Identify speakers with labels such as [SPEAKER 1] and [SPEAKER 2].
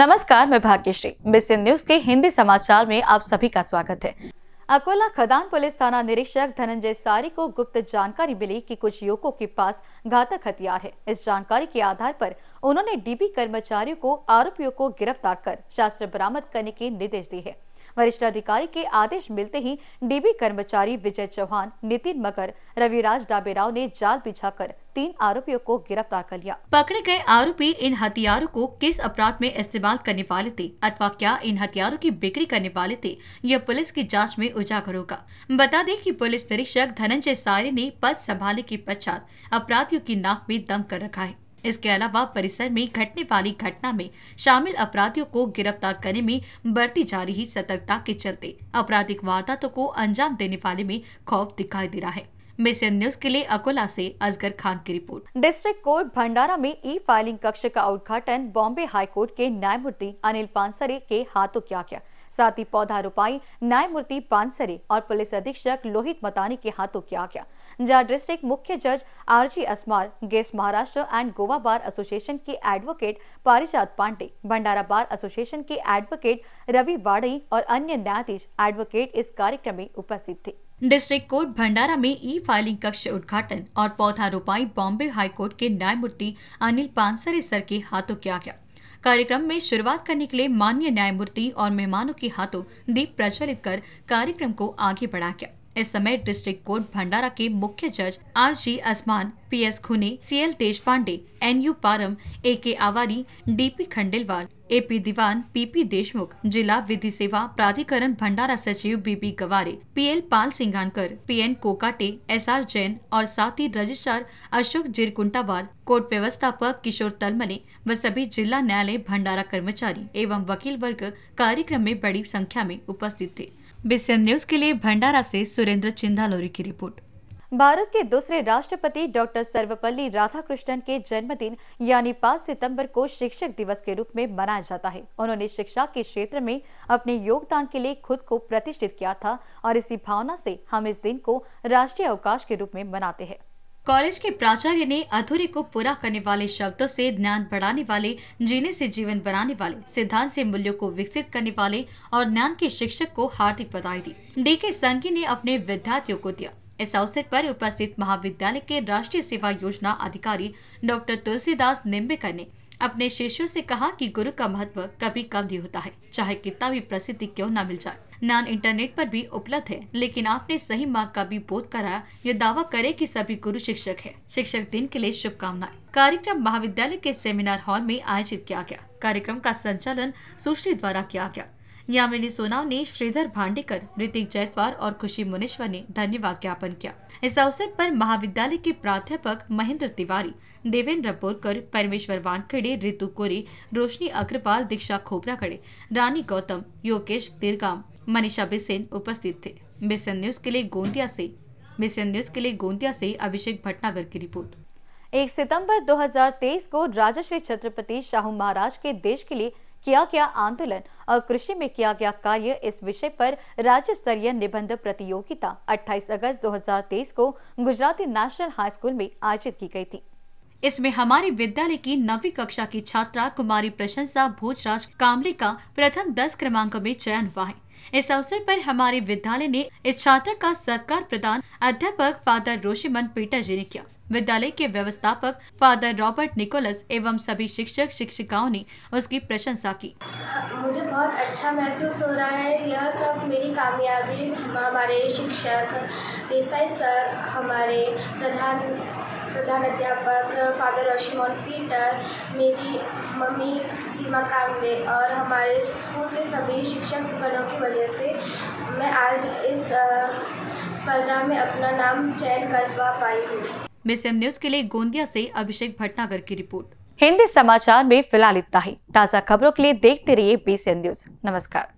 [SPEAKER 1] नमस्कार मैं Bhagyashree miss news के हिंदी समाचार में आप सभी का स्वागत है अकोला खदान पुलिस थाना निरीक्षक धनंजय सारी को गुप्त जानकारी मिली कि कुछ युवकों के पास घातक हथियार है इस जानकारी के आधार पर उन्होंने डीबी कर्मचारियों को आरोपियों को गिरफ्तार कर शास्त्र बरामद करने के निर्देश दिए है वरिष्ठ अधिकारी के आदेश मिलते ही डीबी कर्मचारी विजय चौहान नितिन मगर रविराज डाबेराव ने जाल बिछाकर तीन आरोपियों को गिरफ्तार कर लिया पकड़े गए आरोपी इन हथियारों को किस अपराध में इस्तेमाल करने वाले थे अथवा क्या इन हथियारों की बिक्री करने वाले थे यह पुलिस की जांच में उजागर होगा बता दें कि पुलिस निरीक्षक धनंजय सारे ने पद संभालने के पश्चात अपराधियों की नाक में दम कर रखा है इसके अलावा परिसर में घटने वाली घटना में शामिल अपराधियों को गिरफ्तार करने में बढ़ती जा रही सतर्कता के चलते आपराधिक वारदातों को अंजाम देने वाले में खौफ दिखाई दे रहा है मिशन न्यूज के लिए अकोला से अजगर खान की रिपोर्ट डिस्ट्रिक्ट कोर्ट भंडारा में ई फाइलिंग कक्ष का उद्घाटन बॉम्बे हाईकोर्ट के न्यायमूर्ति अनिल पानसरे के हाथों किया गया साथ ही पौधा रोपाई न्यायमूर्ति पानसरे और पुलिस अधीक्षक लोहित मतानी के हाथों किया गया जहाँ डिस्ट्रिक्ट मुख्य जज R G Asmar guest Maharashtra and Goa bar association के advocate Parijat Pandey Bhandara bar association के एडवोकेट रवि वाड़ी और अन्य न्यायाधीश एडवोकेट इस कार्यक्रम में उपस्थित थे डिस्ट्रिक्ट कोर्ट भंडारा में ई फाइलिंग कक्ष उद्घाटन और पौधा रोपाई बॉम्बे हाईकोर्ट के न्यायमूर्ति अनिल पानसरे सर के हाथों किया गया कार्यक्रम में शुरुआत करने के लिए मान्य न्यायमूर्ति और मेहमानों के हाथों दीप प्रज्वलित कर कार्यक्रम को आगे बढ़ा गया इस समय डिस्ट्रिक्ट कोर्ट भंडारा के मुख्य जज R G Asman P S Khune C L Tej Pandey N U Param A K Awari D P Khandelwal A P Diwan P P Deshmukh जिला विधि सेवा प्राधिकरण भंडारा सचिव B P Gaware P L Pal Singhankar P N Kokate S R Jain और साथ ही रजिस्ट्रार अशोक जिरकुंटावार कोर्ट व्यवस्थापक किशोर तलमले व सभी जिला न्यायालय भंडारा कर्मचारी एवं वकील वर्ग कार्यक्रम में बड़ी संख्या में उपस्थित थे बीसीएन न्यूज के लिए भंडारा से सुरेंद्र चिंदालोरी की रिपोर्ट भारत के दूसरे राष्ट्रपति डॉक्टर सर्वपल्ली राधाकृष्णन के जन्मदिन यानी 5 सितंबर को शिक्षक दिवस के रूप में मनाया जाता है उन्होंने शिक्षा के क्षेत्र में अपने योगदान के लिए खुद को प्रतिष्ठित किया था और इसी भावना से हम इस दिन को राष्ट्रीय अवकाश के रूप में मनाते हैं कॉलेज के प्राचार्य ने अधूरे को पूरा करने वाले शब्दों से ज्ञान बढ़ाने वाले जीने से जीवन बनाने वाले सिद्धांत से मूल्यों को विकसित करने वाले और ज्ञान के शिक्षक को हार्दिक बधाई दी डी के संघी ने अपने विद्यार्थियों को दिया इस अवसर पर उपस्थित महाविद्यालय के राष्ट्रीय सेवा योजना अधिकारी डॉक्टर तुलसीदास निम्बेकर ने अपने शिष्यों से कहा कि गुरु का महत्व कभी कम नहीं होता है चाहे कितना भी प्रसिद्धि क्यों न मिल जाए ज्ञान इंटरनेट पर भी उपलब्ध है लेकिन आपने सही मार्ग का भी बोध कराया यह दावा करे कि सभी गुरु शिक्षक है शिक्षक दिन के लिए शुभकामनाएं कार्यक्रम महाविद्यालय के सेमिनार हॉल में आयोजित किया गया कार्यक्रम का संचालन सुश्री द्वारा किया गया यामिनी सोनाव ने श्रीधर भांडेकर ऋतिक जयतवार और खुशी मुनेश्वर ने धन्यवाद ज्ञापन किया इस अवसर पर महाविद्यालय के प्राध्यापक महेंद्र तिवारी देवेंद्र बोरकर परमेश्वर वानखेड़े ऋतु कोरी रोशनी अग्रवाल दीक्षा खड़े रानी गौतम योगेश तिरगाम मनीषा बिसेन उपस्थित थे बिसेन न्यूज के लिए गोंदिया से बिसेन न्यूज के लिए गोंदिया से अभिषेक भटनागर की रिपोर्ट एक सितंबर 2023 को श्री छत्रपति शाहू महाराज के देश के लिए किया गया आंदोलन और कृषि में किया गया कार्य इस विषय पर राज्य स्तरीय निबंध प्रतियोगिता 28 अगस्त 2023 को गुजराती नेशनल हाई स्कूल में आयोजित की गई थी इसमें हमारे विद्यालय की नवी कक्षा की छात्रा कुमारी प्रशंसा भोजराज कामले का प्रथम दस क्रमांक में चयन हुआ है इस अवसर पर हमारे विद्यालय ने इस छात्रा का सत्कार प्रदान अध्यापक फादर रोशिमन पीटर जी ने किया विद्यालय के व्यवस्थापक फादर रॉबर्ट निकोलस एवं सभी शिक्षक शिक्षिकाओं ने उसकी प्रशंसा की मुझे बहुत अच्छा महसूस हो रहा है यह सब मेरी कामयाबी हमारे शिक्षक देसाई सर हमारे प्रधान प्रधान अध्यापक फादर रोशिमोन पीटर मेरी मम्मी सीमा कामले और हमारे स्कूल के सभी शिक्षक गणों की वजह से मैं आज इस स्पर्धा में अपना नाम चयन करवा पाई हूँ बीसीएम न्यूज के लिए गोंदिया से अभिषेक भटनागर की रिपोर्ट हिंदी समाचार में फिलहाल इतना ही ताज़ा खबरों के लिए देखते रहिए बीसीएन न्यूज नमस्कार